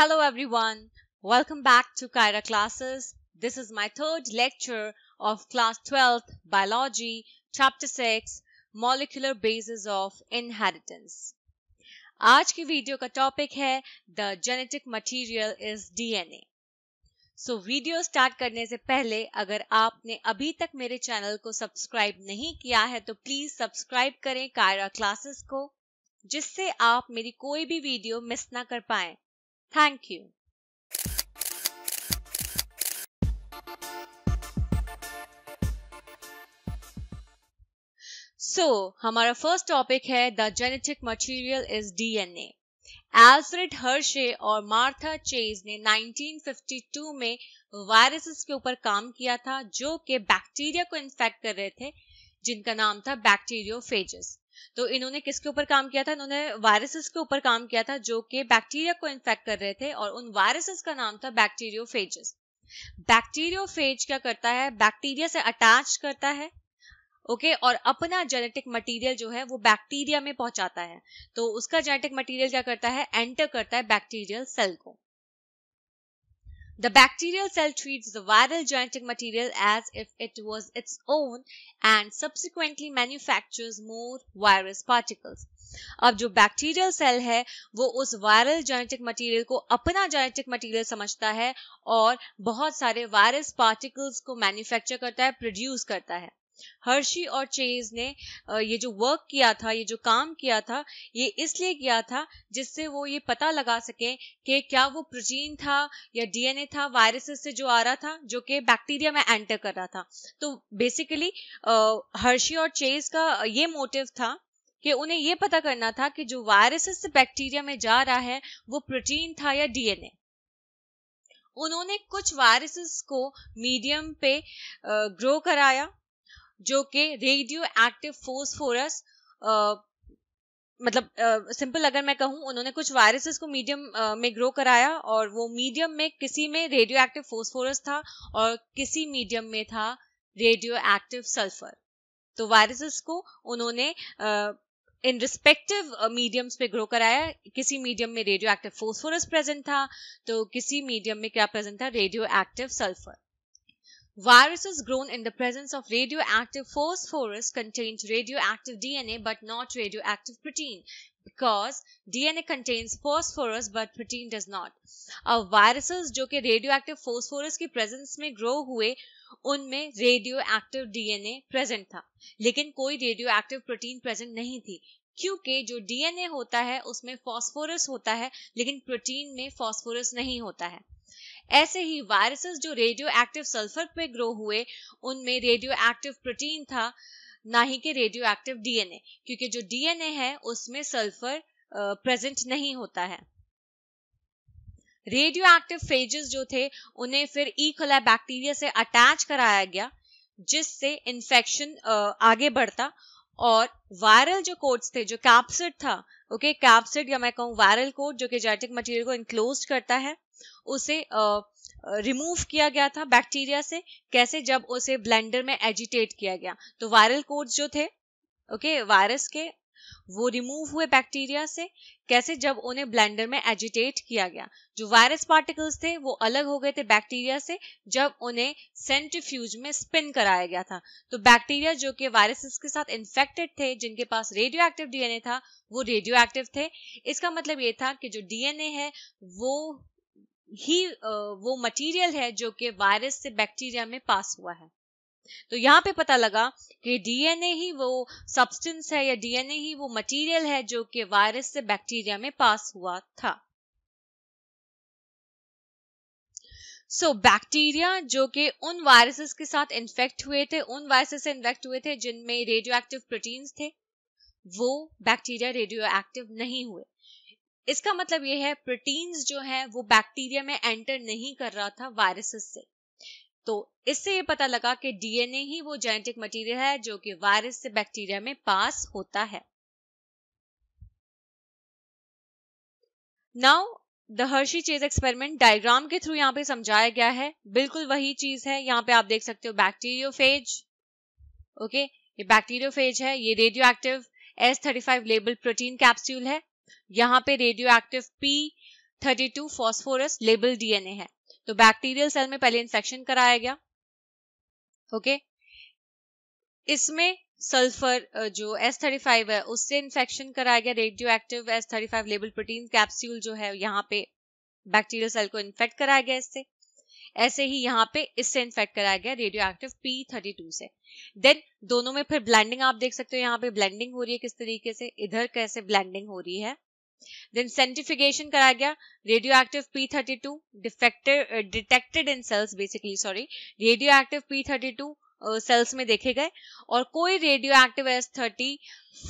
Hello everyone, welcome back to Kyra classes. This is my third lecture of class 12 biology chapter 6 molecular bases of inheritance. आज की video का topic है the genetic material is DNA so video start करने से पहले अगर आपने अभी तक मेरे चैनल को सब्सक्राइब नहीं किया है तो प्लीज सब्सक्राइब करें कायरा क्लासेस को जिससे आप मेरी कोई भी वीडियो मिस ना कर पाए थैंक यू सो so, हमारा फर्स्ट टॉपिक है the genetic material is DNA Alfred Hershey और मार्था चेज ने 1952 में वायरसेस के ऊपर काम किया था जो कि बैक्टीरिया को इन्फेक्ट कर रहे थे जिनका नाम था बैक्टीरियोफेजेस तो इन्होंने किसके ऊपर काम किया था इन्होंने वायरसेस के ऊपर काम किया था जो कि बैक्टीरिया को इन्फेक्ट कर रहे थे और उन वायरसेस का नाम था बैक्टीरियो फेज क्या करता है बैक्टीरिया से अटैच करता है ओके okay, और अपना जेनेटिक मटेरियल जो है वो बैक्टीरिया में पहुंचाता है तो उसका जेनेटिक मटेरियल क्या करता है एंटर करता है बैक्टीरियल सेल को The bacterial cell treats the viral genetic material as if it was its own and subsequently manufactures more virus particles. अब जो बैक्टीरियल सेल है वो उस वायरल जेनेटिक मटेरियल को अपना जेनेटिक मटेरियल समझता है और बहुत सारे वायरस पार्टिकल्स को मैन्युफैक्चर करता है प्रोड्यूस करता है हर्षी और चेज ने ये जो वर्क किया था ये जो काम किया था ये इसलिए किया था जिससे वो ये पता लगा सकें कि क्या वो प्रोटीन था या डीएनए था वायरसेस से जो आ रहा था जो कि बैक्टीरिया में एंटर कर रहा था तो बेसिकली हर्षी और चेज का ये मोटिव था कि उन्हें ये पता करना था कि जो वायरसेस से बैक्टीरिया में जा रहा है वो प्रोटीन था या डीएनए उन्होंने कुछ वायरसेस को मीडियम पे ग्रो कराया जो कि रेडियो एक्टिव फोस्फोरस मतलब सिंपल अगर मैं कहूँ उन्होंने कुछ वायरसेस को मीडियम में ग्रो कराया और वो मीडियम में किसी में रेडियो एक्टिव फोस्फोरस था और किसी मीडियम में था रेडियो एक्टिव सल्फर तो वायरसेस को उन्होंने इन रिस्पेक्टिव मीडियम्स पे ग्रो कराया किसी मीडियम में रेडियो एक्टिव फोस्फोरस प्रेजेंट था तो किसी मीडियम में क्या प्रेजेंट था radioactive sulphur Viruses grown in the presence of radioactive phosphorus contains radioactive DNA but not radioactive protein because DNA contains phosphorus but protein does not. अब viruses जो कि radioactive phosphorus की presence में grow हुए उनमें radioactive DNA present था लेकिन कोई radioactive protein present नहीं थी क्योंकि जो डीएनए होता है उसमें फास्फोरस होता है लेकिन प्रोटीन में फास्फोरस नहीं होता है ऐसे ही वायरसेस जो रेडियो एक्टिव सल्फर पे ग्रो हुए उनमें रेडियो एक्टिव प्रोटीन था ना ही के रेडियो एक्टिव डीएनए क्योंकि जो डीएनए है उसमें सल्फर प्रेजेंट नहीं होता है रेडियो एक्टिव फेजेस जो थे उन्हें फिर ईकोला e. बैक्टीरिया से अटैच कराया गया जिससे इन्फेक्शन आगे बढ़ता और वायरल जो कोड्स थे जो कैप्सिड था ओके कैप्सिड या मैं कहूँ वायरल कोड जो कि जेनेटिक मटेरियल को इनक्लोज करता है उसे रिमूव किया गया था बैक्टीरिया से कैसे जब उसे ब्लेंडर में एजिटेट किया गया तो वायरल कोड्स जो थे ओके okay, वायरस के वो रिमूव हुए बैक्टीरिया से कैसे जब उन्हें ब्लेंडर में एजिटेट किया गया जो वायरस पार्टिकल्स थे वो अलग हो गए थे बैक्टीरिया से जब उन्हें सेंट्रीफ्यूज में स्पिन कराया गया था तो बैक्टीरिया जो कि वायरसेस के साथ इन्फेक्टेड थे जिनके पास रेडियो एक्टिव डीएनए था वो रेडियो एक्टिव थे इसका मतलब ये था कि जो डीएनए है वो ही वो मटीरियल है जो कि वायरस से बैक्टीरिया में पास हुआ है तो यहाँ पे पता लगा कि डीएनए ही वो सब्सटेंस है या डीएनए ही वो मटेरियल है जो कि वायरस से बैक्टीरिया में पास हुआ था सो so, बैक्टीरिया जो कि उन वायरसेस के साथ इन्फेक्ट हुए थे उन वायरसेस से इन्फेक्ट हुए थे जिनमें रेडियो एक्टिव प्रोटीन्स थे वो बैक्टीरिया रेडियो एक्टिव नहीं हुए इसका मतलब ये है प्रोटीन्स जो है वो बैक्टीरिया में एंटर नहीं कर रहा था वायरसेस से तो इससे ये पता लगा कि डीएनए ही वो जेनेटिक मटेरियल है जो कि वायरस से बैक्टीरिया में पास होता है now the Hershey Chase experiment diagram के थ्रू यहां पे समझाया गया है बिल्कुल वही चीज है यहां पे आप देख सकते हो बैक्टीरियोफेज ओके ये बैक्टीरियोफेज है ये radioactive S thirty five label protein capsule है यहां पे radioactive P thirty two phosphorus label DNA है तो बैक्टीरियल सेल में पहले इंफेक्शन कराया गया ओके okay? इसमें सल्फर जो एस थर्टी फाइव है उससे इन्फेक्शन कराया गया radioactive S thirty five label protein capsule जो है यहाँ पे बैक्टीरियल सेल को इन्फेक्ट कराया गया इससे ऐसे ही यहाँ पे इससे इन्फेक्ट कराया गया radioactive P thirty two से देन दोनों में फिर ब्लैंडिंग आप देख सकते हो यहाँ पे ब्लैंडिंग हो रही है किस तरीके से इधर कैसे ब्लैंडिंग हो रही है देन सेंटिफिकेशन कराया गया detected in cells basically sorry radioactive P thirty two cells में देखे गए और कोई radioactive S thirty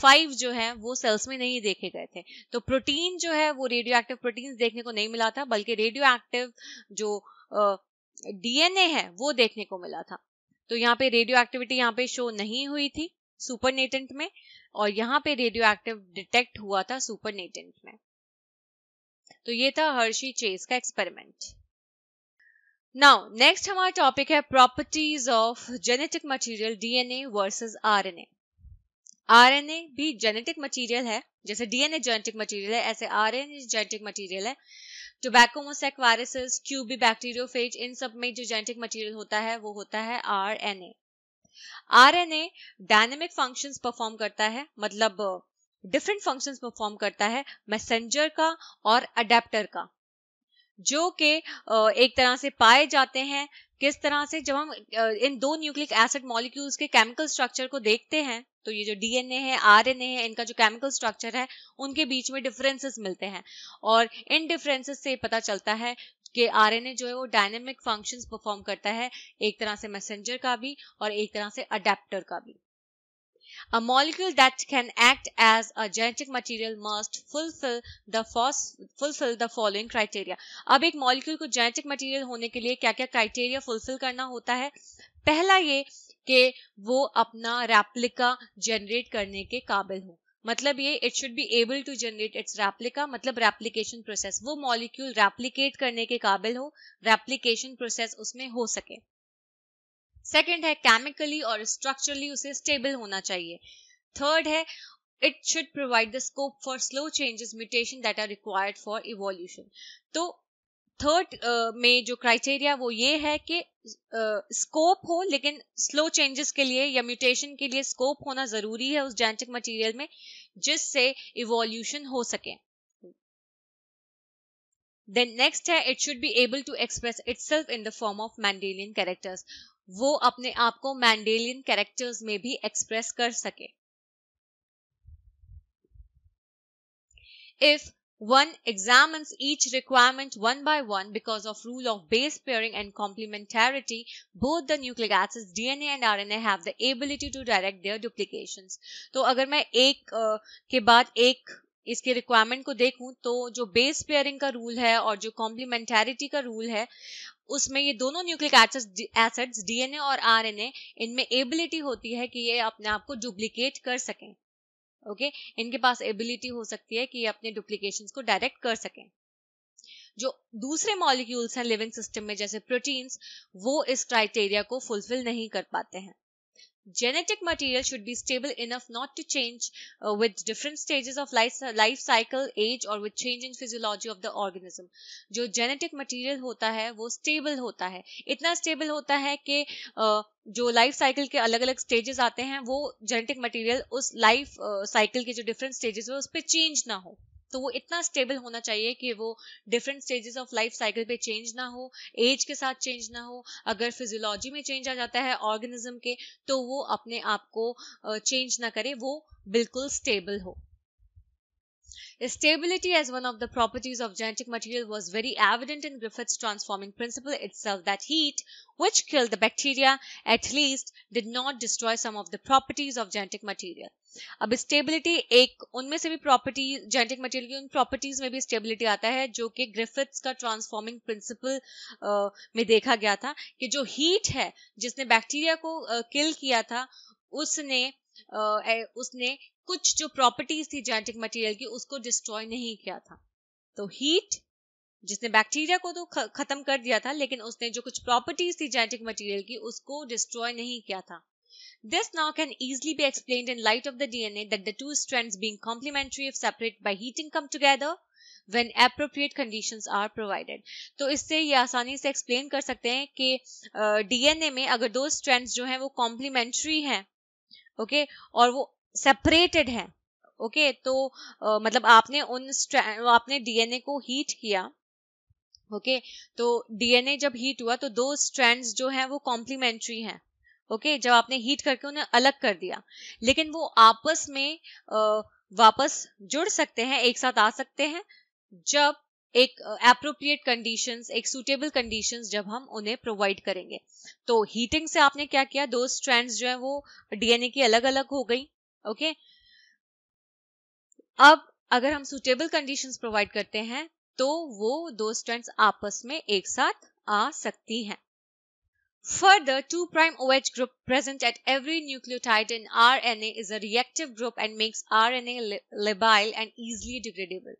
five जो है वो सेल्स में नहीं देखे गए थे तो प्रोटीन जो है वो रेडियो एक्टिव प्रोटीन देखने को नहीं मिला था बल्कि रेडियो एक्टिव जो डीएनए uh, है वो देखने को मिला था तो यहाँ पे रेडियो एक्टिविटी यहाँ पे शो नहीं हुई थी सुपरनेटेंट में और यहाँ पे रेडियो एक्टिव डिटेक्ट हुआ था सुपरनेटेंट में तो ये था हर्षी चेस का एक्सपेरिमेंट नाउ नेक्स्ट हमारा टॉपिक है properties of genetic material DNA versus RNA RNA भी जेनेटिक मटेरियल है जैसे डीएनए जेनेटिक मटेरियल है ऐसे आरएनए जेनेटिक मटेरियल है टोबैकोमोसेक वायरसेस क्यूबी बैक्टीरियोफेज इन सब में जो जेनेटिक मटेरियल होता है वो होता है RNA RNA dynamic functions perform करता है मतलब डिफरेंट फंक्शंस परफॉर्म करता है मैसेंजर का और अडेप्टर का जो कि एक तरह से पाए जाते हैं किस तरह से जब हम इन दो न्यूक्लिक एसिड मॉलिक्यूल्स के केमिकल स्ट्रक्चर को देखते हैं तो ये जो डीएनए है आरएनए है इनका जो केमिकल स्ट्रक्चर है उनके बीच में डिफरेंसेस मिलते हैं और इन डिफरेंसेस से पता चलता है कि आर जो है वो डायनेमिक फंक्शंस परफॉर्म करता है एक तरह से मैसेंजर का भी और एक तरह से अडेप्टर का भी A molecule that can act as a genetic material must fulfill the fulfill the following criteria. अब एक मॉलिक्यूल को जेनेटिक मटीरियल होने के लिए क्या क्या क्राइटेरिया फुलफिल करना होता है पहला ये कि वो अपना रेप्लिका जनरेट करने के काबिल हो मतलब ये it should be able to generate its replica मतलब रेप्लीकेशन प्रोसेस वो मॉलिक्यूल रेप्लीकेट करने के काबिल हो रेप्लीकेशन प्रोसेस उसमें हो सके सेकेंड है केमिकली और स्ट्रक्चरली उसे स्टेबल होना चाहिए थर्ड है it should provide the scope for slow changes mutation that are required for evolution तो थर्ड uh, में जो क्राइटेरिया वो ये है कि स्कोप uh, हो लेकिन स्लो चेंजेस के लिए या म्यूटेशन के लिए स्कोप होना जरूरी है उस जेनेटिक मटेरियल में जिससे इवोल्यूशन हो सके देन नेक्स्ट है it should be able to express itself in the form of Mendelian characters वो अपने आप को मैंडेलियन कैरेक्टर्स में भी एक्सप्रेस कर सके if One examines each requirement one by one because of rule of base pairing and complementarity. Both the nucleic acids DNA and RNA have the ability to direct their duplications. to agar main ek uh, baad ek एक इसके requirement को देखूं तो जो base pairing का rule है और जो कॉम्प्लीमेंटेरिटी का रूल है उसमें ये दोनों न्यूक्लिक एसिड्स डीएनए और आरएनए इनमें एबिलिटी होती है कि ये अपने आप को डुप्लीकेट कर सकें ओके इनके पास एबिलिटी हो सकती है कि ये अपने डुप्लीकेशन को डायरेक्ट कर सकें जो दूसरे मॉलिक्यूल्स हैं लिविंग सिस्टम में जैसे प्रोटीन्स वो इस क्राइटेरिया को फुलफिल नहीं कर पाते हैं genetic material should be stable enough not to change uh, with different stages of life, life cycle age or with change in physiology of the organism jo genetic material hota hai wo stable hota hai itna stable hota hai कि uh, जो life cycle के अलग अलग stages आते हैं वो genetic material उस life cycle uh, के जो डिफरेंट स्टेजेस है उस पर चेंज ना हो तो वो इतना स्टेबल होना चाहिए कि वो different stages of life cycle पे चेंज ना हो एज के साथ चेंज ना हो अगर फिजियोलॉजी में चेंज आ जाता है ऑर्गेनिज्म के तो वो अपने आप को चेंज ना करे वो बिल्कुल स्टेबल हो Stability as one of the properties of genetic material was very evident in Griffith's transforming principle itself that heat, which killed the bacteria, at least did not destroy some of the properties of genetic material अब stability एक उनमें से भी property genetic material की उन properties में भी stability आता है जो कि ग्रिफिथ्स का ट्रांसफॉर्मिंग प्रिंसिपल में देखा गया था कि जो हीट है जिसने बैक्टीरिया को किल किया था उसने आ, उसने कुछ जो प्रॉपर्टीज थी जेनेटिक मटेरियल की उसको डिस्ट्रॉय नहीं किया था तो हीट जिसने बैक्टीरिया को तो खत्म कर दिया था लेकिन उसने जो कुछ प्रॉपर्टीज थी जेनेटिक मटेरियल की उसको डिस्ट्रॉय नहीं किया था this now can easily be explain in light of the DNA that the two strands being complementary if separate by heating come together when appropriate conditions are provided तो इससे ये आसानी से एक्सप्लेन कर सकते हैं कि डीएनए में अगर दो स्ट्रेंड्स जो हैं वो कॉम्प्लीमेंट्री हैं ओके और वो सेपरेटेड है ओके तो आ, मतलब आपने उन आपने डीएनए को हीट किया ओके तो डीएनए जब हीट हुआ तो दो स्ट्रैंड्स जो हैं वो कॉम्प्लीमेंट्री हैं ओके okay, जब आपने हीट करके उन्हें अलग कर दिया लेकिन वो आपस में आ, वापस जुड़ सकते हैं एक साथ आ सकते हैं जब एक अप्रोप्रिएट कंडीशन एक सुटेबल कंडीशन जब हम उन्हें प्रोवाइड करेंगे तो हीटिंग से आपने क्या किया दो स्ट्रैंड जो है वो डीएनए की अलग अलग हो गई ओके अब अगर हम सुटेबल कंडीशन प्रोवाइड करते हैं तो वो दो स्ट्रेंड्स आपस में एक साथ आ सकती हैं prime O Further, 2' OH group present at every nucleotide in RNA a reactive group and makes R N labile and easily degradable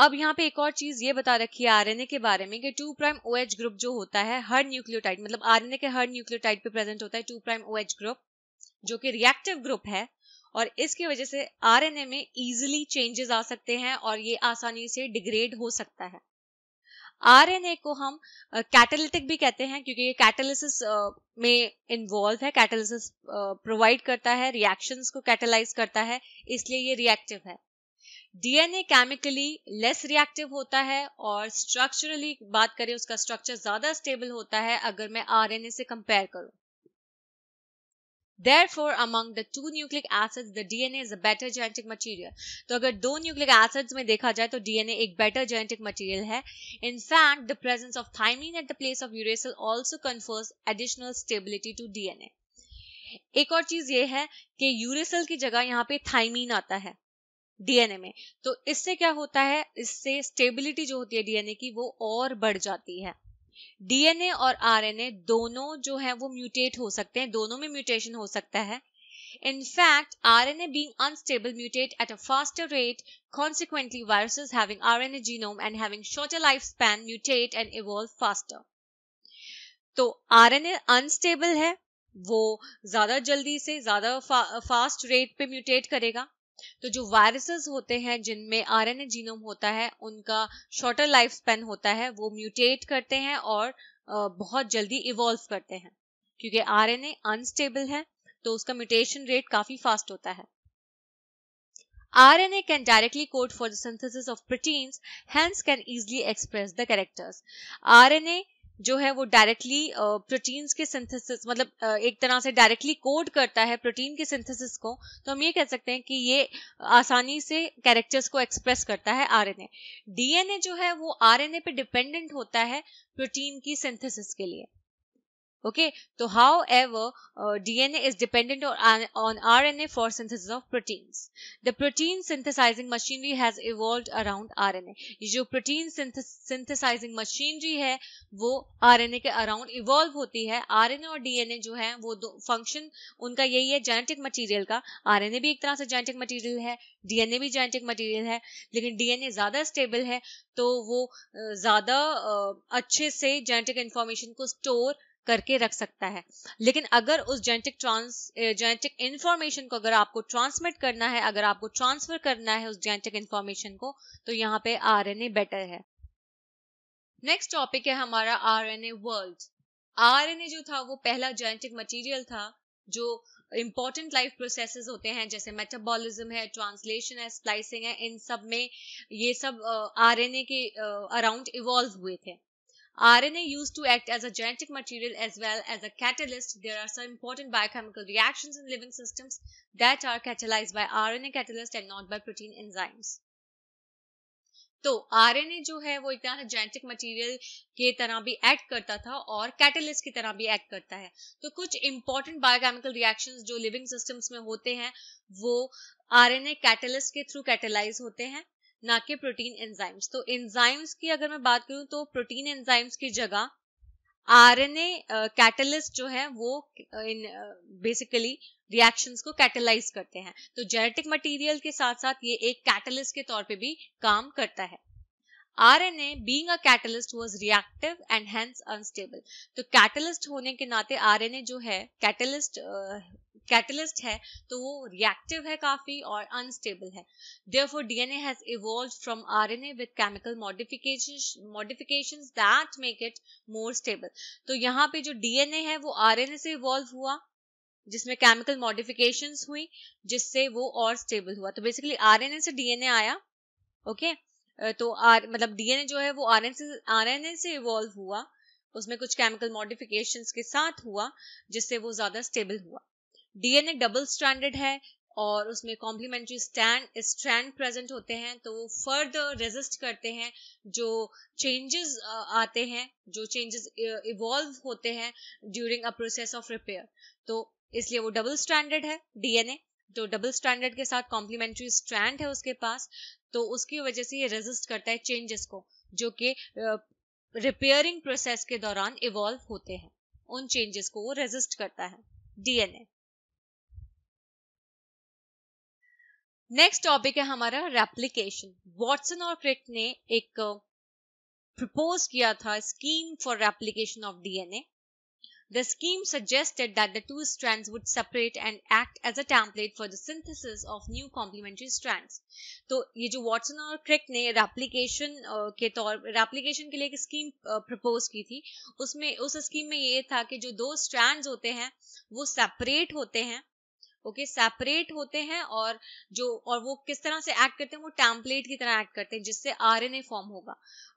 अब यहाँ पे एक और चीज ये बता रखी है आरएनए के बारे में कि टू प्राइम ओएच ग्रुप जो होता है हर न्यूक्लियोटाइड मतलब आरएनए के हर न्यूक्लियोटाइड पे प्रेजेंट होता है टू प्राइम ओएच ग्रुप जो कि रिएक्टिव ग्रुप है और इसकी वजह से आरएनए में इजिली चेंजेस आ सकते हैं और ये आसानी से डिग्रेड हो सकता है आरएनए को हम कैटलिटिक uh, भी कहते हैं क्योंकि ये कैटलिसिस uh, में इन्वॉल्व है कैटालिसिस प्रोवाइड uh, करता है रिएक्शंस को कैटलाइज करता है इसलिए ये रिएक्टिव है डीएनए केमिकली लेस रिएक्टिव होता है और स्ट्रक्चरली बात करें उसका स्ट्रक्चर ज्यादा स्टेबल होता है अगर मैं आरएनए से कंपेयर करूं Therefore, among the two nucleic acids, the DNA is a better genetic material. तो अगर दो nucleic acids में देखा जाए तो DNA एक better genetic material है In fact, the presence of thymine at the place of uracil also confers additional stability to DNA. एक और चीज ये है कि uracil की जगह यहाँ पे thymine आता है डीएनए में तो इससे क्या होता है इससे स्टेबिलिटी जो होती है डीएनए की वो और बढ़ जाती है डीएनए और आरएनए दोनों जो है वो म्यूटेट हो सकते हैं दोनों में म्यूटेशन हो सकता है In fact, RNA being unstable mutate at a faster rate. Consequently, viruses having RNA genome and having shorter lifespan mutate and evolve faster. तो RNA अनस्टेबल है वो ज्यादा जल्दी से ज्यादा फा, फास्ट रेट पे म्यूटेट करेगा तो जो वायरसेस होते हैं जिनमें आरएनए जीनोम होता है उनका शॉर्टर लाइफ स्पेन होता है वो म्यूटेट करते हैं और बहुत जल्दी इवॉल्व करते हैं क्योंकि आरएनए अनस्टेबल है तो उसका म्यूटेशन रेट काफी फास्ट होता है RNA can directly code for the synthesis of proteins, hence can easily express the characters. RNA जो है वो डायरेक्टली प्रोटीन्स के सिंथेसिस मतलब एक तरह से डायरेक्टली कोड करता है प्रोटीन के सिंथेसिस को तो हम ये कह सकते हैं कि ये आसानी से कैरेक्टर्स को एक्सप्रेस करता है आरएनए डीएनए जो है वो आरएनए पे डिपेंडेंट होता है प्रोटीन की सिंथेसिस के लिए ओके तो however DNA is dependent on R N A for synthesis of proteins the protein synthesising machinery has evolve around R N जो प्रोटीन सिंथेसाइजिंग मशीनरी है वो आर एन ए के अराउंड इवॉल्व होती है are N ए और DNA जो है वो दो फंक्शन उनका यही है जेनेटिक मटीरियल का आर एन ए भी एक तरह से जेनेटिक मटीरियल है डीएनए भी जेनेटिक मटीरियल है लेकिन डीएनए ज्यादा स्टेबल है तो वो ज्यादा अच्छे से जेनेटिक इंफॉर्मेशन को स्टोर करके रख सकता है लेकिन अगर उस जेनेटिक ट्रांस जेनेटिक इंफॉर्मेशन को अगर आपको ट्रांसमिट करना है अगर आपको ट्रांसफर करना है उस जेनेटिक इंफॉर्मेशन को तो यहाँ पे आर बेटर है नेक्स्ट टॉपिक है हमारा आर वर्ल्ड आर जो था वो पहला जेनेटिक मटीरियल था जो इम्पॉर्टेंट लाइफ प्रोसेसेस होते हैं जैसे मेटाबॉलिज्म है ट्रांसलेशन है स्प्लाइसिंग है इन सब में ये सब आरएनए के अराउंड इवॉल्व हुए थे RNA used to act as a genetic material as well as a catalyst. There are some important biochemical reactions in living systems that are catalyzed by RNA catalyst and not by protein enzymes. तो R N A जो है वो एक तरह से genetic material के तरह भी एक्ट करता था और कैटलिस्ट की तरह भी एक्ट करता है तो कुछ इंपॉर्टेंट बायोकेमिकल रिएक्शंस जो लिविंग सिस्टम्स में होते हैं वो आर एन ए कैटलिस्ट के थ्रू कैटेलाइज होते हैं ना कि प्रोटीन एंजाइम्स तो एंजाइम्स की अगर मैं बात करूं तो प्रोटीन एंजाइम्स की जगह आरएनए कैटलिस्ट जो है वो इन बेसिकली रिएक्शंस को कैटलाइज करते हैं तो जेनेटिक मटेरियल के साथ साथ ये एक कैटलिस्ट के तौर पे भी काम करता है RNA being a catalyst was reactive and hence unstable तो कैटलिस्ट होने के नाते आरएनए जो है कैटलिस्ट uh, कैटलिस्ट है तो वो रिएक्टिव है काफी और अनस्टेबल है therefore DNA has evolve from RNA with chemical modification modifications that make it more stable तो यहाँ पे जो डीएनए है वो आरएनए से इवॉल्व हुआ जिसमें केमिकल मॉडिफिकेशंस हुई जिससे वो और स्टेबल हुआ तो बेसिकली आरएनए से डीएनए आया ओके okay? तो आर मतलब डीएनए जो है वो आरएनए से आरएनए से इवॉल्व हुआ उसमें कुछ केमिकल मॉडिफिकेशंस के साथ हुआ जिससे वो ज्यादा स्टेबल हुआ डीएनए डबल स्टैंडर्ड है और उसमें कॉम्प्लीमेंट्री स्टैंड स्ट्रैंड प्रेजेंट होते हैं तो वो फर्दर रेजिस्ट करते हैं जो चेंजेस uh, आते हैं जो चेंजेस इवॉल्व uh, होते हैं during a process of repair तो इसलिए वो डबल स्टैंडर्ड है डीएनए तो डबल स्टैंडर्ड के साथ कॉम्प्लीमेंट्री स्ट्रैंड है उसके पास तो उसकी वजह से ये रेजिस्ट करता है चेंजेस को जो कि रिपेयरिंग uh, प्रोसेस के दौरान इवॉल्व होते हैं उन चेंजेस को वो रेजिस्ट करता है डीएनए नेक्स्ट टॉपिक है हमारा रेप्लीकेशन वॉटसन और क्रिक ने एक प्रपोज uh, किया था scheme for replication of DNA The scheme suggested that the two strands would separate and act as a template for the synthesis of new complementary strands. तो ये जो वॉटसन और क्रिक ने रेप्लीकेशन uh, के तौर replication के लिए एक स्कीम प्रपोज uh, की थी उसमें उस स्कीम में ये था कि जो दो स्ट्रैंड होते हैं वो सेपरेट होते हैं ओके okay, सेपरेट होते हैं और जो और वो किस तरह से एक्ट करते हैं वो टैम्पलेट की तरह एक्ट करते हैं जिससे आरएनए फॉर्म होगा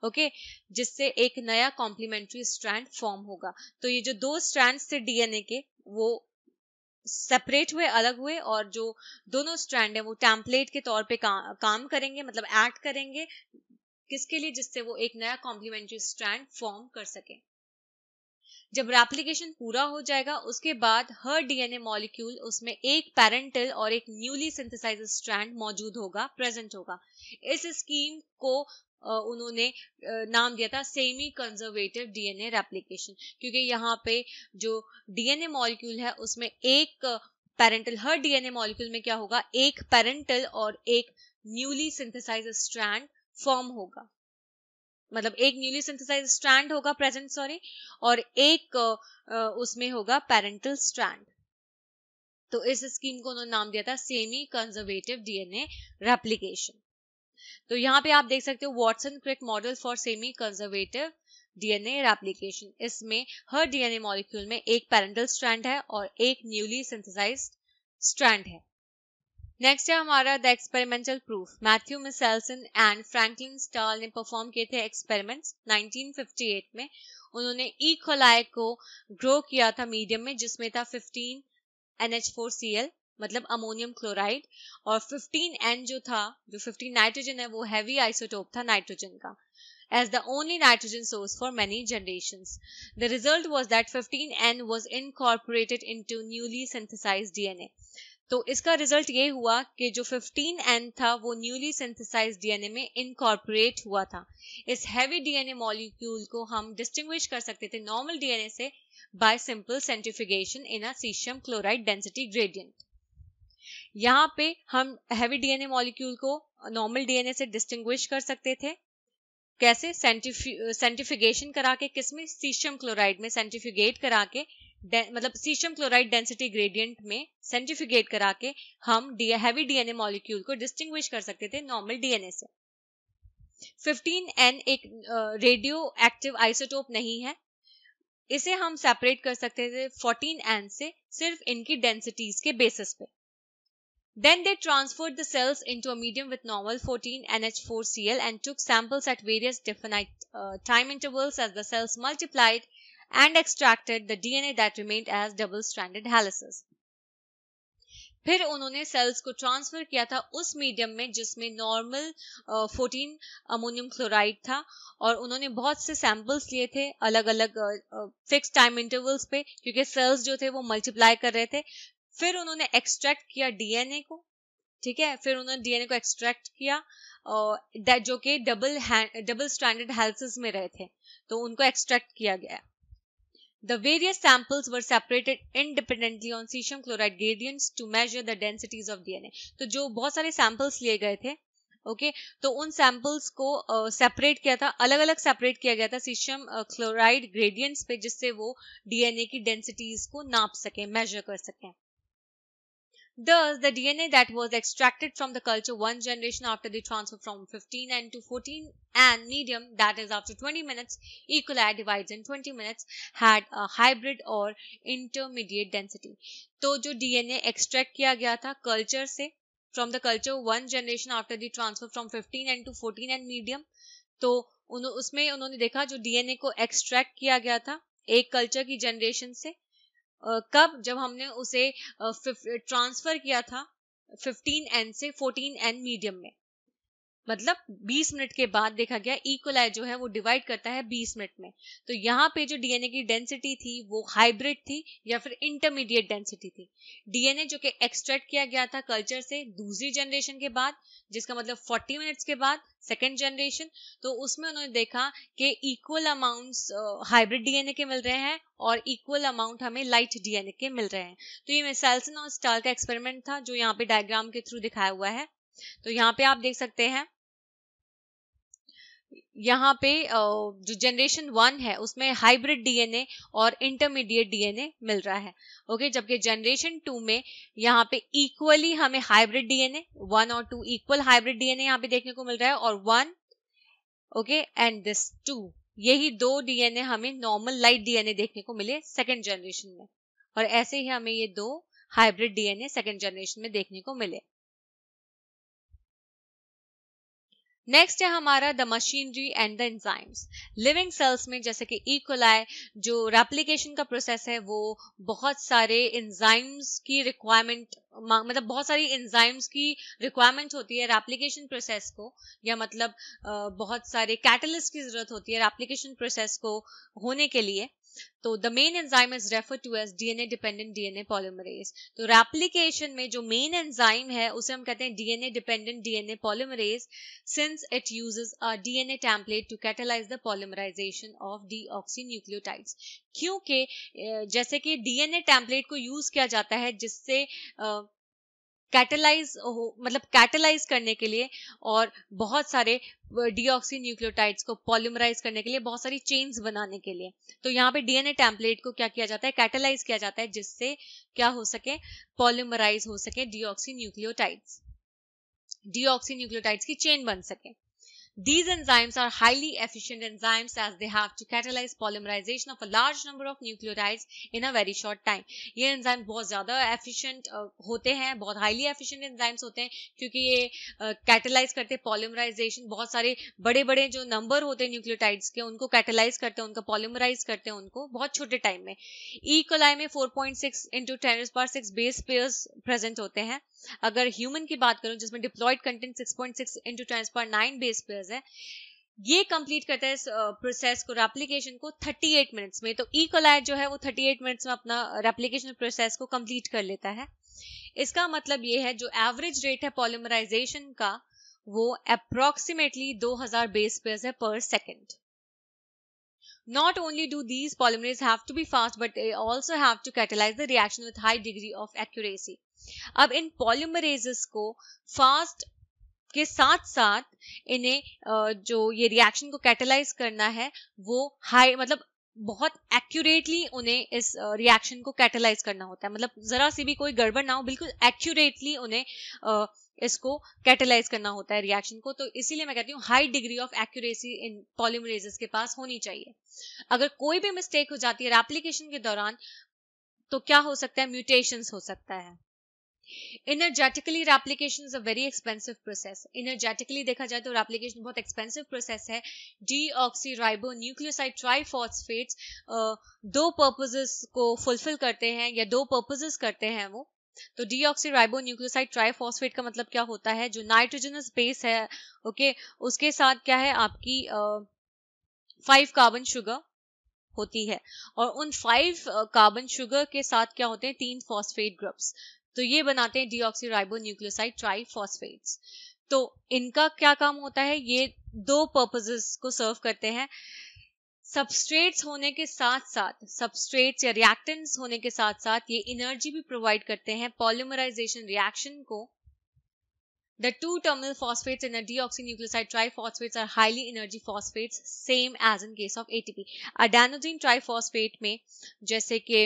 ओके okay? जिससे एक नया कॉम्प्लीमेंट्री स्ट्रैंड फॉर्म होगा तो ये जो दो स्ट्रैंड थे डीएनए के वो सेपरेट हुए अलग हुए और जो दोनों स्ट्रैंड है वो टैम्पलेट के तौर पर का, काम करेंगे मतलब एक्ट करेंगे किसके लिए जिससे वो एक नया कॉम्प्लीमेंट्री स्ट्रैंड फॉर्म कर सके जब रेप्लीकेशन पूरा हो जाएगा उसके बाद हर डीएनए मॉलिक्यूल उसमें एक पेरेंटल और एक न्यूली सिंथेसाइज स्ट्रैंड मौजूद होगा प्रेजेंट होगा इस स्कीम को उन्होंने नाम दिया था सेमी कंजर्वेटिव डीएनए रेप्लीकेशन क्योंकि यहाँ पे जो डीएनए मॉलिक्यूल है उसमें एक पेरेंटल हर डीएनए मॉलिक्यूल में क्या होगा एक पेरेंटल और एक न्यूली सिंथेसाइज स्ट्रैंड फॉर्म होगा मतलब एक न्यूली सिंथेसाइज स्ट्रैंड होगा प्रेजेंट सॉरी और एक उसमें होगा पेरेंटल स्ट्रैंड तो इस स्कीम को उन्होंने नाम दिया था सेमी कंजर्वेटिव डीएनए रेप्लीकेशन तो यहाँ पे आप देख सकते हो Watson Crick model for semi conservative DNA replication इसमें हर डीएनए मॉलिक्यूल में एक पेरेंटल स्ट्रैंड है और एक न्यूली सिंथेसाइज्ड स्ट्रैंड है नेक्स्ट है हमारा the experimental proof Matthew Meselson and Franklin Stahl ने परफॉर्म किए थे एक्सपेरिमेंट्स 1958 में उन्होंने ई e खोलाई को ग्रो किया था मीडियम में जिसमें था 15 एन NH4Cl मतलब अमोनियम क्लोराइड और 15 N जो था जो 15 नाइट्रोजन है वो हैवी आइसोटोप था नाइट्रोजन का as the only nitrogen source for many generation the result was that fifteen N was incorporated into newly synthesise D तो इसका रिजल्ट ये हुआ कि जो 15N एन था वो न्यूली सिंथेसाइज डीएनए में इनकॉर्पोरेट हुआ था इस हैवी डीएनए मॉलिक्यूल को हम डिस्टिंग्विश कर सकते थे नॉर्मल डीएनए से by simple centrifugation in a caesium chloride density gradient यहाँ पे हम हैवी डीएनए मॉलिक्यूल को नॉर्मल डीएनए से डिस्टिंग्विश कर सकते थे कैसे सेंटिफिगेशन करा के किसमें सीशियम क्लोराइड में सेंटिफिगेट करा के मतलब सीशियम क्लोराइड डेंसिटी ग्रेडियंट में सेंटिफिकेट करा के हम हैवी डीएनए मॉलिक्यूल को डिस्टिंग कर सकते थे नॉर्मल डीएनए से 15N एक रेडियो एक्टिव आइसोटोप नहीं है इसे हम सेपरेट कर सकते थे 14N से सिर्फ इनकी डेंसिटीज के बेसिस पे then they transfer the cells into medium with normal fourteen N and took samples at various definite time intervals as the cells multiplied and extracted the DNA that remained as double stranded helices. फिर उन्होंने sales को transfer किया था उस medium में जिसमें normal fourteen ammonium chloride था और उन्होंने बहुत से सैंपल्स लिए थे अलग अलग फिक्स टाइम इंटरवल्स पे क्योंकि सेल्स जो थे वो मल्टीप्लाई कर रहे थे फिर उन्होंने एक्सट्रैक्ट किया डीएनए को ठीक है फिर उन्होंने डीएनए को एक्सट्रैक्ट किया uh, जो कि डबल डबल स्टैंडर्ड हेल्थ में रहे थे तो उनको एक्सट्रैक्ट किया गया The various samples were separated independently on caesium chloride gradients to measure the densities of DNA तो जो बहुत सारे samples लिए गए थे ओके okay, तो उन सैंपल्स को सेपरेट uh, किया था अलग अलग सेपरेट किया गया था सीशियम क्लोराइड ग्रेडियंट्स पे जिससे वो डीएनए की डेंसिटीज को नाप सके मेजर कर सके Thus, the DNA that was extracted from the culture one generation after the transfer from 15 and to 14 and medium, that is after 20 minutes, E. coli divides in 20 minutes, had a hybrid or intermediate density. So, the DNA extract किया गया था culture से from the culture one generation after the transfer from 15 and to 14 and medium, तो उन, उसमें उन्होंने देखा जो डीएनए को एक्सट्रैक्ट किया गया था एक कल्चर की जनरेशन से कब जब हमने उसे ट्रांसफर किया था 15n एन से 14n एन मीडियम में मतलब 20 मिनट के बाद देखा गया इकोलाई जो है वो डिवाइड करता है 20 मिनट में तो यहाँ पे जो डीएनए की डेंसिटी थी वो हाइब्रिड थी या फिर इंटरमीडिएट डेंसिटी थी डीएनए जो कि एक्सट्रैक्ट किया गया था कल्चर से दूसरी जनरेशन के बाद जिसका मतलब 40 मिनट्स के बाद सेकेंड जनरेशन तो उसमें उन्होंने देखा कि इक्वल अमाउंट्स हाइब्रिड डीएनए के मिल रहे हैं और इक्वल अमाउंट हमें लाइट डीएनए के मिल रहे हैं तो ये मिसाइल्सन और स्टाल का एक्सपेरिमेंट था जो यहाँ पे डायग्राम के थ्रू दिखाया हुआ है तो यहाँ पे आप देख सकते हैं यहाँ पे जो जनरेशन वन है उसमें हाइब्रिड डीएनए और इंटरमीडिएट डीएनए मिल रहा है ओके जबकि जनरेशन टू में यहाँ पे इक्वली हमें हाइब्रिड डीएनए वन और टू इक्वल हाइब्रिड डीएनए यहाँ पे देखने को मिल रहा है और one okay and this two यही दो डीएनए हमें नॉर्मल लाइट डीएनए देखने को मिले सेकेंड जनरेशन में और ऐसे ही हमें ये दो हाइब्रिड डीएनए सेकेंड जनरेशन में देखने को मिले नेक्स्ट है हमारा the machinery and the enzymes living cells में जैसे कि इकोलाई e. जो रेप्लीकेशन का प्रोसेस है वो बहुत सारे एंजाइम्स की रिक्वायरमेंट मतलब बहुत सारी एंजाइम्स की रिक्वायरमेंट होती है रेप्लीकेशन प्रोसेस को या मतलब बहुत सारे कैटलिस्ट की जरूरत होती है रेप्लीकेशन प्रोसेस को होने के लिए तो the main enzyme is refer to as DNA dependent DNA polymerase तो रेप्लीकेशन में जो मेन एंजाइम है उसे हम कहते हैं DNA dependent DNA polymerase since it uses a DNA template to catalyse the polymerisation of deoxy nucleotides क्योंकि जैसे कि डीएनए टेम्पलेट को यूज किया जाता है जिससे uh, हो मतलब कैटेलाइज करने के लिए और बहुत सारे डीऑक्सी न्यूक्लियोटाइड्स को पॉलीमराइज करने के लिए बहुत सारी चेन्स बनाने के लिए तो यहाँ पे डीएनए टैम्पलेट को क्या किया जाता है कैटेलाइज किया जाता है जिससे क्या हो सके पॉलीमराइज हो सके डीऑक्सी न्यूक्लियोटाइड्स डीऑक्सी न्यूक्लियोटाइड्स की चेन बन सके These enzymes are highly efficient enzymes as they have to catalyze polymerization of a large number of nucleotides in a very short time. ये enzymes बहुत ज़्यादा efficient होते हैं बहुत highly efficient enzymes होते हैं क्योंकि ये catalyze करते हैं polymerization बहुत सारे बड़े बड़े जो number होते हैं nucleotides के उनको catalyze करते हैं उनका polymerize करते हैं उनको बहुत छोटे time में E. coli में 4.6 into 10 to the power six base pairs present होते हैं अगर human की बात करूँ जिसमें diploid content 6.6 into 10 to the power nine base pairs process है ये कंप्लीट करता है इस प्रोसेस को रेप्लीकेशन को 38 मिनट्स में तो ई e. कोलाइट जो है वो 38 मिनट्स में अपना रेप्लीकेशन प्रोसेस को कंप्लीट कर लेता है इसका मतलब ये है जो एवरेज रेट है पॉलिमराइजेशन का वो अप्रोक्सीमेटली 2000 बेस पेयर्स है पर second not only do these polymerase have to be fast but they also have to catalyze the reaction with high degree of accuracy अब इन polymerases को fast के साथ साथ इन्हें जो ये रिएक्शन को कैटेलाइज करना है वो हाई मतलब बहुत एक्यूरेटली उन्हें इस रिएक्शन को कैटेलाइज करना होता है मतलब जरा सी भी कोई गड़बड़ ना हो बिल्कुल एक्यूरेटली उन्हें इसको कैटेलाइज करना होता है रिएक्शन को तो इसीलिए मैं कहती हूँ high degree of accuracy in polymerases के पास होनी चाहिए अगर कोई भी मिस्टेक हो जाती है एप्लीकेशन के दौरान तो क्या हो सकता है म्यूटेशन हो सकता है energetically replication is a very expensive process energetically देखा जाए तो रेप्लीकेशन बहुत एक्सपेंसिव प्रोसेस है deoxyribonucleoside triphosphates दो पर्पजेस को फुलफिल करते हैं या दो पर्पजेस करते हैं वो तो deoxyribonucleoside triphosphate का मतलब क्या होता है जो नाइट्रोजनस बेस है ओके okay, उसके साथ क्या है आपकी फाइव कार्बन शुगर होती है और उन फाइव कार्बन शुगर के साथ क्या होते हैं तीन फॉस्फेट ग्रुप्स तो ये बनाते हैं डीऑक्सीराइबो न्यूक्लियोसाइड ट्राइफॉस्फेट्स तो इनका क्या काम होता है ये दो पर्पजेस को सर्व करते हैं सबस्ट्रेट्स होने के साथ साथ सबस्ट्रेट्स या रिएक्टेंट्स होने के साथ साथ ये एनर्जी भी प्रोवाइड करते हैं पॉलिमराइजेशन रिएक्शन को the The two terminal phosphates in a deoxynucleoside triphosphates are highly energy phosphates, same as in case of ATP. Triphosphate में जैसे कि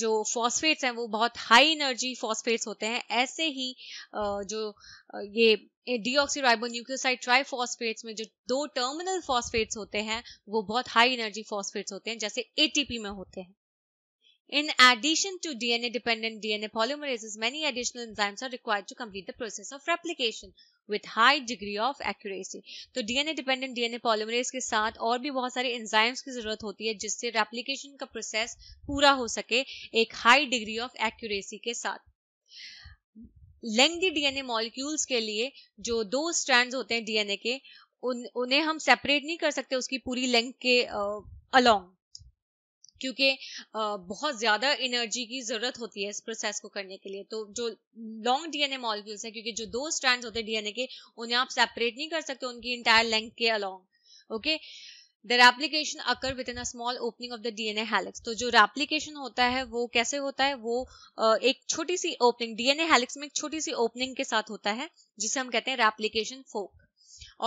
जो फॉस्फेट्स हैं वो बहुत हाई एनर्जी फॉस्फेट्स होते हैं ऐसे ही जो ये डीऑक्सी राइबो न्यूक्लियोसाइड ट्राइफॉस्फेट्स में जो दो टर्मिनल फॉस्फेट्स होते हैं वो बहुत हाई एनर्जी फॉस्फेट्स होते हैं जैसे एटीपी में होते हैं In addition to DNA dependent DNA polymerase, many additional enzymes are required to complete the process of replication. With high degree of accuracy तो डीएनए डिपेंडेंट डीएनए पॉलिमरेज के साथ और भी बहुत सारे एंजाइम्स की जरूरत होती है जिससे रेप्लीकेशन का प्रोसेस पूरा हो सके एक हाई डिग्री ऑफ एक्यूरेसी के साथ लेंदी डीएनए मॉलिक्यूल्स के लिए जो दो स्ट्रैंड्स होते हैं डीएनए के उन उन्हें हम सेपरेट नहीं कर सकते उसकी पूरी लेंथ के अलोंग uh, क्योंकि बहुत ज़्यादा एनर्जी की ज़रूरत होती है इस प्रोसेस को करने के लिए तो जो लॉन्ग डीएनए मॉलिक्यूल्स है क्योंकि जो दो स्ट्रैंड होते हैं डीएनए के उन्हें आप सेपरेट नहीं कर सकते उनकी इंटायर लेंथ के along okay the replication occur within a small opening of the DNA helix तो जो रेप्लीकेशन होता है वो कैसे होता है वो एक छोटी सी ओपनिंग डीएनए हेलिक्स में एक छोटी सी ओपनिंग के साथ होता है जिसे हम कहते हैं रेप्लीकेशन फोक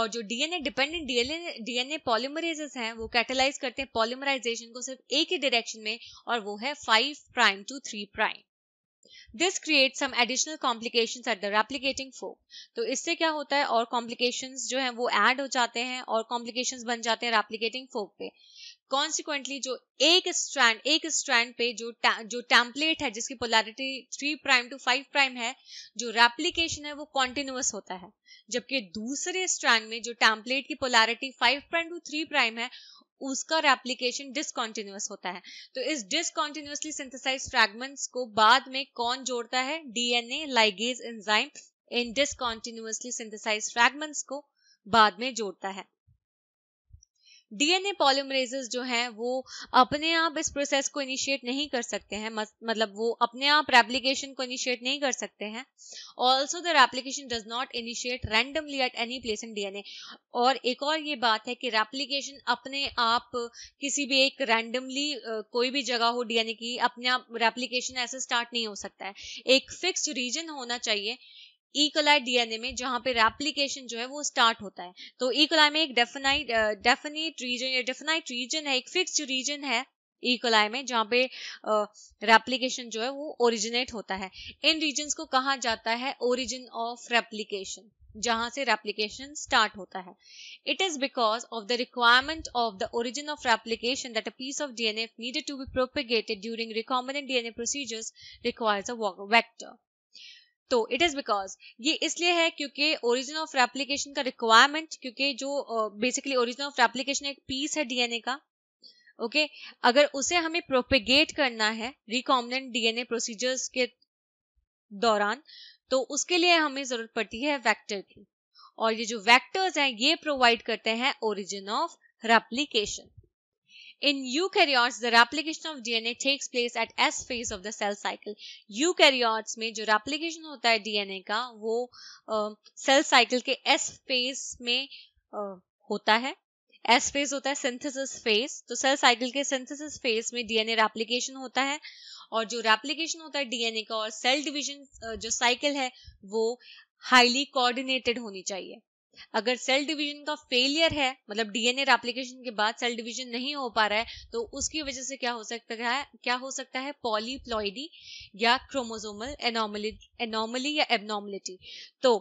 और जो DNA dependent DNA DNA polymerases हैं वो कैटेलाइज करते हैं पॉलीमराइजेशन को सिर्फ एक ही डायरेक्शन में और वो है five prime to three prime this create some additional complication at the replicating fork तो इससे क्या होता है और कॉम्प्लिकेशन जो है वो एड हो जाते हैं और कॉम्प्लिकेशन बन जाते हैं रेप्लीकेटिंग फोक पे कॉन्सिक्वेंटली जो एक स्ट्रैंड एक स्ट्रैंड पे जो टा, जो टैंपलेट है जिसकी polarity three prime to five prime है जो रेप्लीकेशन है वो कॉन्टिन्यूस होता है जबकि दूसरे स्ट्रैंड में जो टैंपलेट की polarity five prime to three prime है उसका रेप्लीकेशन डिसकॉन्टिन्यूस होता है तो इस डिसकॉन्टिन्यूसली सिंथेसाइज फ्रैगमेंट्स को बाद में कौन जोड़ता है डीएनए लाइगेज एंजाइम इन डिसकॉन्टिन्यूसली सिंथेसाइज फ्रैगमेंट्स को बाद में जोड़ता है डीएनए पॉलीमरेजेस जो हैं वो अपने आप इस प्रोसेस को इनिशिएट नहीं कर सकते हैं मतलब वो अपने आप रेप्लीकेशन को इनिशिएट नहीं कर सकते हैं also the replication does not initiate randomly at any place in DNA और एक और ये बात है कि रेप्लीकेशन अपने आप किसी भी एक रैंडमली कोई भी जगह हो डीएनए की अपने आप रेप्लीकेशन ऐसे स्टार्ट नहीं हो सकता है एक फिक्स रीजन होना चाहिए ई कलाई डीएनए में जहां पे रेप्लीकेशन जो है वो स्टार्ट होता है तो ई e कलाई में एक डेफिनाइट डेफिनेट रीजन या डेफिनाइट रीजन है एक फिक्स रीजन है ई e कलाई में जहां पे रेप्लीकेशन जो है वो ओरिजिनेट होता है इन रीजन को कहा जाता है ओरिजिन ऑफ रेप्लीकेशन जहां से रेप्लीकेशन स्टार्ट होता है it is because of the requirement of the origin of replication that a piece of DNA needed to be propagated during recombinant DNA procedures requires a vector तो it is because ये इसलिए है क्योंकि origin of replication का requirement क्योंकि जो basically origin of replication एक piece है डीएनए का ओके okay? अगर उसे हमें प्रोपेगेट करना है रिकॉम्बिनेंट डीएनए प्रोसीजर्स के दौरान तो उसके लिए हमें जरूरत पड़ती है वेक्टर की और ये जो वेक्टर्स हैं ये प्रोवाइड करते हैं origin of replication In eukaryotes, the replication of DNA takes place at S phase of the cell cycle. Eukaryotes में जो replication होता है DNA का वो uh, cell cycle के S phase में uh, होता है S phase होता है synthesis phase. तो cell cycle के synthesis phase में DNA replication होता है और जो replication होता है DNA का और cell division uh, जो cycle है वो highly coordinated होनी चाहिए अगर सेल डिवीजन का फेलियर है मतलब डीएनए रेप्लिकेशन के बाद सेल डिवीजन नहीं हो पा रहा है तो उसकी वजह से क्या हो सकता है क्या हो सकता है पॉलीप्लॉइडी या क्रोमोजोमल एनोमली एनोमली या एबनॉमलिटी तो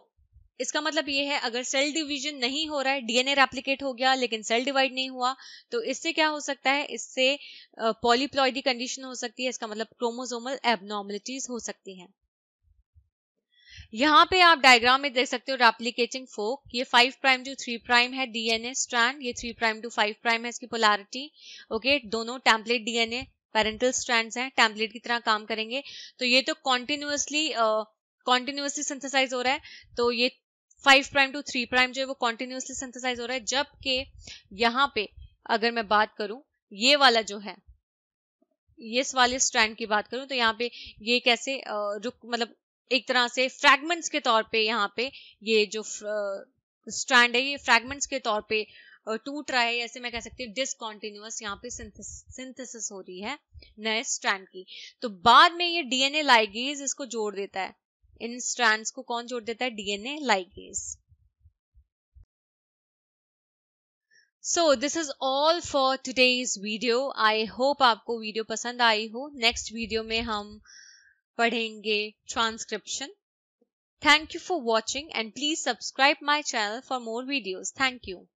इसका मतलब ये है अगर सेल डिवीजन नहीं हो रहा है डीएनए रेप्लिकेट हो गया लेकिन सेल डिवाइड नहीं हुआ तो इससे क्या हो सकता है इससे पॉलीप्लॉइडी कंडीशन हो सकती है इसका मतलब क्रोमोजोमल एबनॉर्मलिटीज हो सकती हैं यहाँ पे आप डायग्राम में देख सकते हो रेप्लीकेटिंग फोक ये five prime to three prime है डीएनए स्ट्रैंड ये three prime to five prime है इसकी पोलैरिटी ओके दोनों टैम्पलेट डीएनए पेरेंटल स्ट्रैंड्स हैं टैम्पलेट की तरह काम करेंगे तो ये तो कॉन्टिन्यूसली कॉन्टिन्यूसली सिंथेसाइज हो रहा है तो ये five prime to three prime जो है वो कॉन्टिन्यूसली सिंथेसाइज हो रहा है जबकि यहाँ पे अगर मैं बात करूं ये वाला जो है ये वाले स्ट्रैंड की बात करूं तो यहाँ पे ये कैसे रुक मतलब एक तरह से फ्रेगमेंट्स के तौर पे यहाँ पे ये जो स्ट्रैंड uh, है ये फ्रेगमेंट्स के तौर पे uh, टूट रहा है ऐसे मैं कह सकती हूँ डिसकॉन्टिन्यूस यहाँ पे सिंथेसिस हो रही है नए स्ट्रैंड की तो बाद में ये डीएनए लाइगेज इसको जोड़ देता है इन स्ट्रैंड को कौन जोड़ देता है DNA ligase so this is all for today's video I hope आपको वीडियो पसंद आई हो नेक्स्ट वीडियो में हम पढ़ेंगे transcription thank you for watching and please subscribe my channel for more videos thank you